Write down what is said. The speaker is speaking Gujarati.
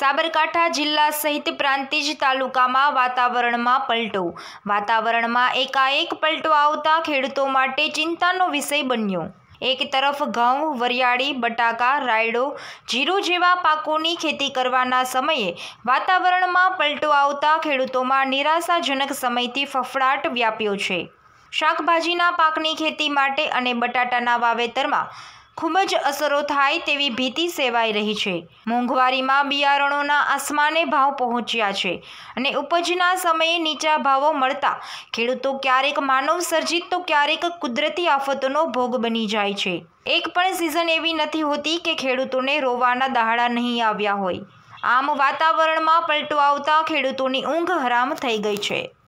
સાબરકાંઠા જિલ્લા સહિત પ્રાંતિજ તાલુકામાં વાતાવરણમાં પલટો વાતાવરણમાં એકાએક પલટો આવતા ખેડૂતો માટે ચિંતાનો વિષય બન્યો એક તરફ ઘઉં વરિયાળી બટાકા રાયડો જીરું જેવા પાકોની ખેતી કરવાના સમયે વાતાવરણમાં પલટો આવતા ખેડૂતોમાં નિરાશાજનક સમયથી ફફડાટ વ્યાપ્યો છે શાકભાજીના પાકની ખેતી માટે અને બટાટાના વાવેતરમાં ખૂબ જ અસરો થાય તેવી ભીતિ સેવાઈ રહી છે મોંઘવારીમાં બિયારણોના આસમાને ભાવ પહોંચ્યા છે અને ઉપજના સમયે નીચા ભાવો મળતા ખેડૂતો ક્યારેક માનવ સર્જિત તો ક્યારેક કુદરતી આફતોનો ભોગ બની જાય છે એક પણ સિઝન એવી નથી હોતી કે ખેડૂતોને રોવાના દહાડા નહીં આવ્યા હોય આમ વાતાવરણમાં પલટો આવતા ખેડૂતોની ઊંઘ હરામ થઈ ગઈ છે